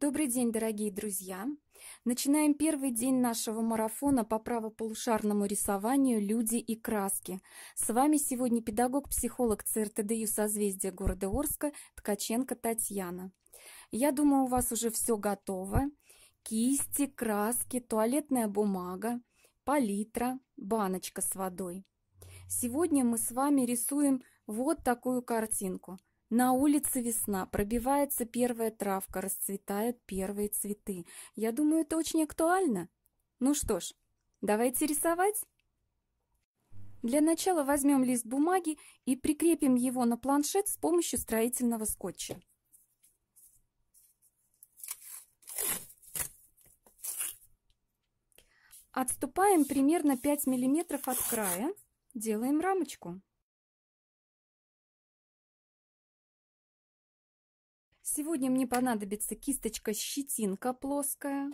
Добрый день, дорогие друзья! Начинаем первый день нашего марафона по правополушарному рисованию «Люди и краски». С вами сегодня педагог-психолог ЦРТДЮ созвездия города Орска Ткаченко Татьяна. Я думаю, у вас уже все готово. Кисти, краски, туалетная бумага, палитра, баночка с водой. Сегодня мы с вами рисуем вот такую картинку. На улице весна, пробивается первая травка, расцветают первые цветы. Я думаю, это очень актуально. Ну что ж, давайте рисовать. Для начала возьмем лист бумаги и прикрепим его на планшет с помощью строительного скотча. Отступаем примерно 5 миллиметров от края, делаем рамочку. Сегодня мне понадобится кисточка-щетинка плоская,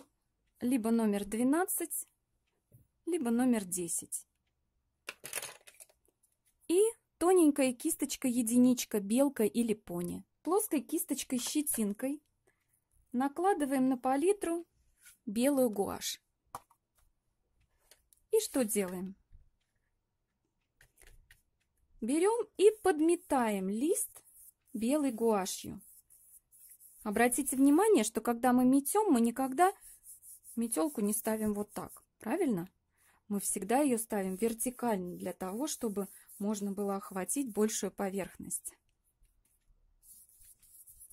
либо номер 12, либо номер 10. И тоненькая кисточка-единичка, белка или пони. Плоской кисточкой-щетинкой накладываем на палитру белую гуашь. И что делаем? Берем и подметаем лист белой гуашью. Обратите внимание, что когда мы метем, мы никогда метелку не ставим вот так, правильно? Мы всегда ее ставим вертикально для того, чтобы можно было охватить большую поверхность.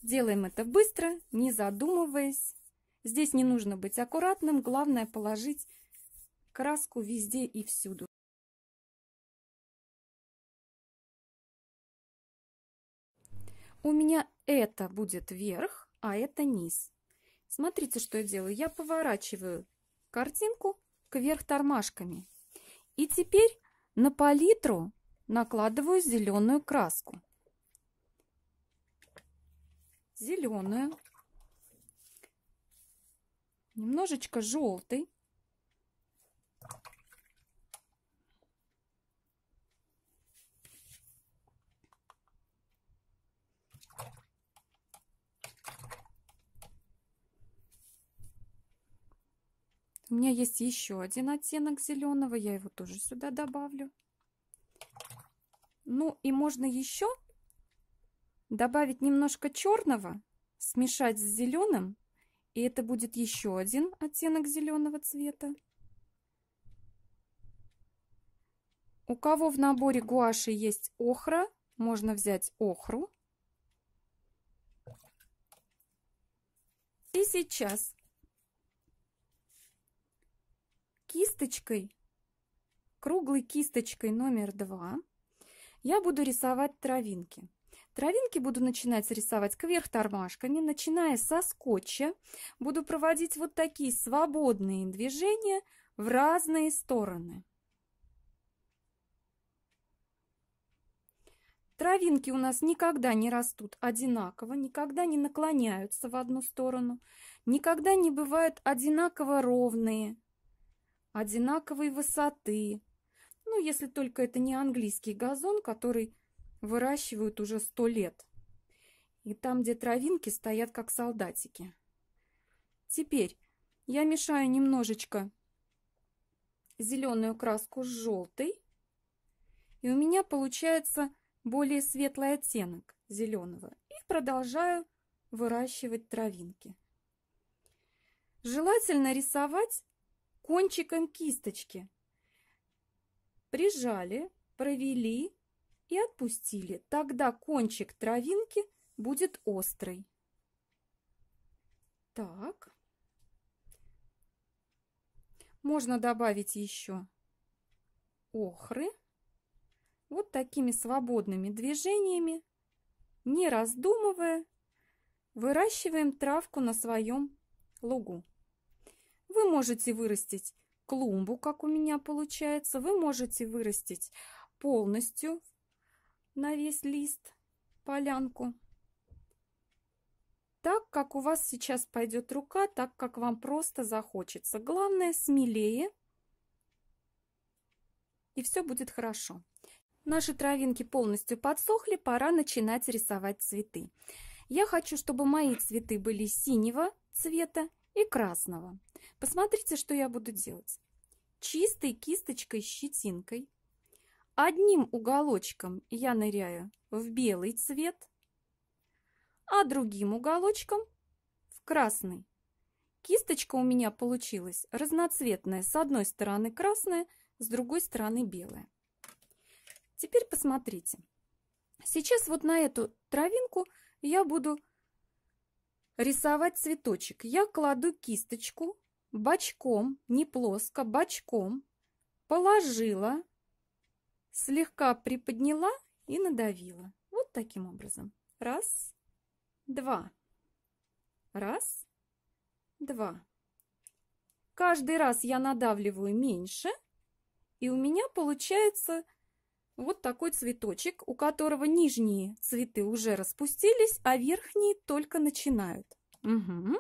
Делаем это быстро, не задумываясь. Здесь не нужно быть аккуратным, главное положить краску везде и всюду. У меня это будет верх, а это низ. Смотрите, что я делаю. Я поворачиваю картинку кверх тормашками. И теперь на палитру накладываю зеленую краску. Зеленую. Немножечко желтый. У меня есть еще один оттенок зеленого, я его тоже сюда добавлю. Ну и можно еще добавить немножко черного, смешать с зеленым, и это будет еще один оттенок зеленого цвета. У кого в наборе гуаши есть охра, можно взять охру. И сейчас кисточкой, круглой кисточкой номер два я буду рисовать травинки. Травинки буду начинать рисовать кверх тормашками, начиная со скотча. Буду проводить вот такие свободные движения в разные стороны. Травинки у нас никогда не растут одинаково, никогда не наклоняются в одну сторону, никогда не бывают одинаково ровные одинаковой высоты. Ну, если только это не английский газон, который выращивают уже сто лет. И там, где травинки, стоят как солдатики. Теперь я мешаю немножечко зеленую краску с желтой. И у меня получается более светлый оттенок зеленого. И продолжаю выращивать травинки. Желательно рисовать кончиком кисточки. Прижали, провели и отпустили. Тогда кончик травинки будет острый. Так. Можно добавить еще охры. Вот такими свободными движениями, не раздумывая, выращиваем травку на своем лугу вы можете вырастить клумбу, как у меня получается, вы можете вырастить полностью на весь лист полянку. Так, как у вас сейчас пойдет рука, так, как вам просто захочется. Главное, смелее, и все будет хорошо. Наши травинки полностью подсохли, пора начинать рисовать цветы. Я хочу, чтобы мои цветы были синего цвета и красного. Посмотрите, что я буду делать. Чистой кисточкой-щетинкой с одним уголочком я ныряю в белый цвет, а другим уголочком в красный. Кисточка у меня получилась разноцветная, с одной стороны красная, с другой стороны белая. Теперь посмотрите. Сейчас вот на эту травинку я буду рисовать цветочек я кладу кисточку бочком, не плоско, бочком, положила, слегка приподняла и надавила. Вот таким образом. Раз, два. Раз, два. Каждый раз я надавливаю меньше, и у меня получается вот такой цветочек, у которого нижние цветы уже распустились, а верхние только начинают. Угу.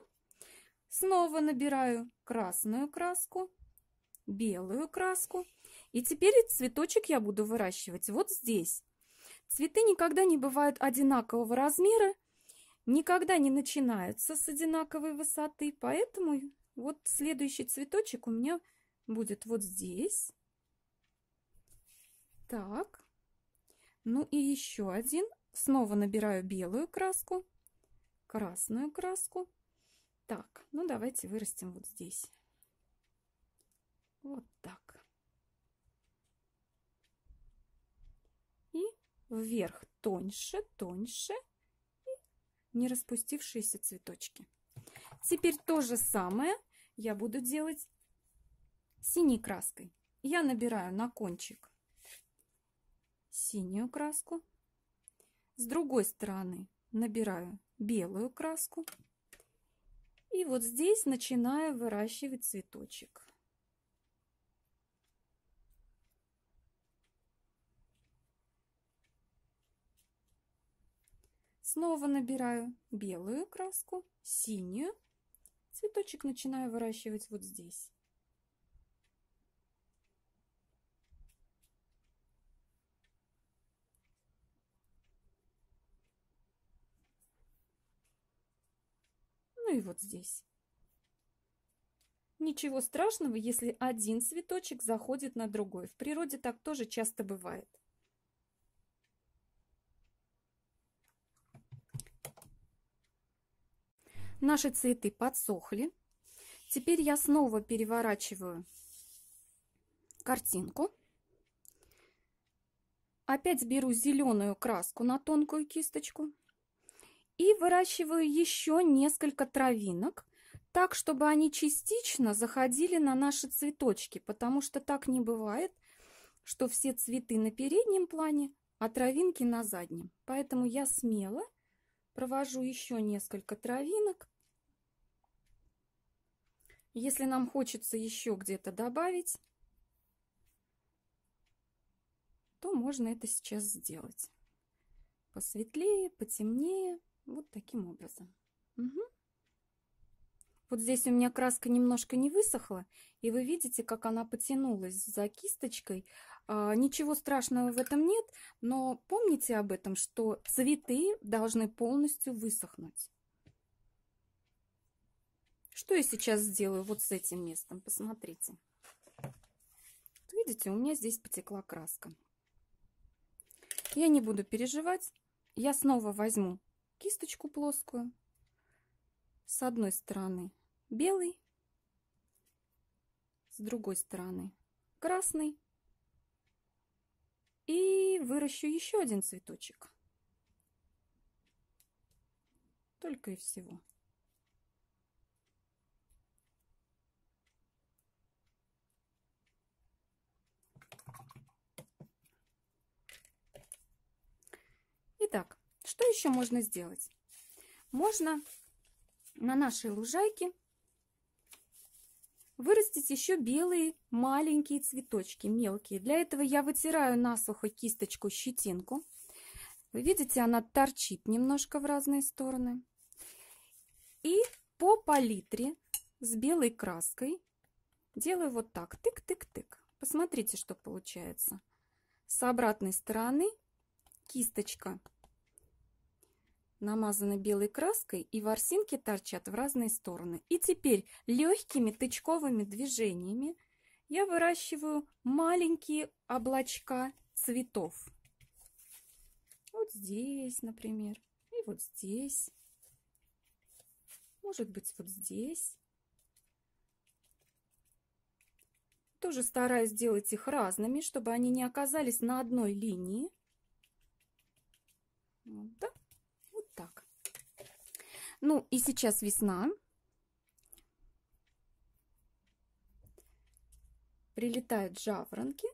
Снова набираю красную краску, белую краску. И теперь цветочек я буду выращивать вот здесь. Цветы никогда не бывают одинакового размера, никогда не начинаются с одинаковой высоты, поэтому вот следующий цветочек у меня будет вот здесь. Так. Ну и еще один. Снова набираю белую краску, красную краску. Так, ну давайте вырастим вот здесь. Вот так. И вверх тоньше, тоньше. И не распустившиеся цветочки. Теперь то же самое я буду делать синей краской. Я набираю на кончик синюю краску. С другой стороны набираю белую краску. И вот здесь начинаю выращивать цветочек. Снова набираю белую краску, синюю. Цветочек начинаю выращивать вот здесь. ну и вот здесь. Ничего страшного, если один цветочек заходит на другой. В природе так тоже часто бывает. Наши цветы подсохли. Теперь я снова переворачиваю картинку. Опять беру зеленую краску на тонкую кисточку и выращиваю еще несколько травинок, так, чтобы они частично заходили на наши цветочки, потому что так не бывает, что все цветы на переднем плане, а травинки на заднем. Поэтому я смело провожу еще несколько травинок. Если нам хочется еще где-то добавить, то можно это сейчас сделать. Посветлее, потемнее. Вот таким образом. Угу. Вот здесь у меня краска немножко не высохла, и вы видите, как она потянулась за кисточкой. А, ничего страшного в этом нет, но помните об этом, что цветы должны полностью высохнуть. Что я сейчас сделаю вот с этим местом? Посмотрите. Видите, у меня здесь потекла краска. Я не буду переживать. Я снова возьму кисточку плоскую. С одной стороны белый, с другой стороны красный. И выращу еще один цветочек. Только и всего. Что еще можно сделать? Можно на нашей лужайке вырастить еще белые маленькие цветочки, мелкие. Для этого я вытираю насухо кисточку щетинку. Вы видите, она торчит немножко в разные стороны. И по палитре с белой краской делаю вот так, тык-тык-тык. Посмотрите, что получается. С обратной стороны кисточка намазаны белой краской и ворсинки торчат в разные стороны. И теперь легкими тычковыми движениями я выращиваю маленькие облачка цветов. Вот здесь, например, и вот здесь. Может быть, вот здесь. Тоже стараюсь сделать их разными, чтобы они не оказались на одной линии. Вот так. Ну и сейчас весна. Прилетают жаворонки.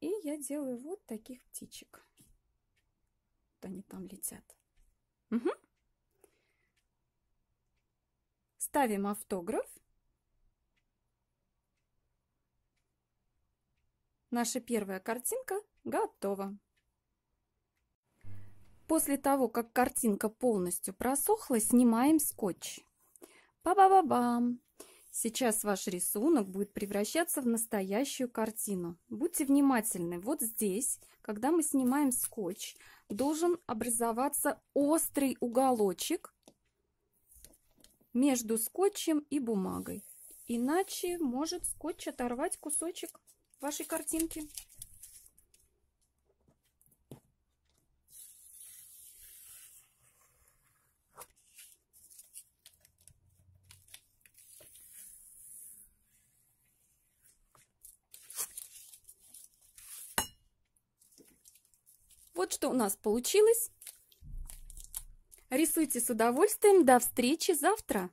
И я делаю вот таких птичек. Вот они там летят. Угу. Ставим автограф. Наша первая картинка готова. После того, как картинка полностью просохла, снимаем скотч. Па-ба-ба-бам! Сейчас ваш рисунок будет превращаться в настоящую картину. Будьте внимательны. Вот здесь, когда мы снимаем скотч, должен образоваться острый уголочек между скотчем и бумагой. Иначе может скотч оторвать кусочек вашей картинки. Вот что у нас получилось. Рисуйте с удовольствием. До встречи завтра!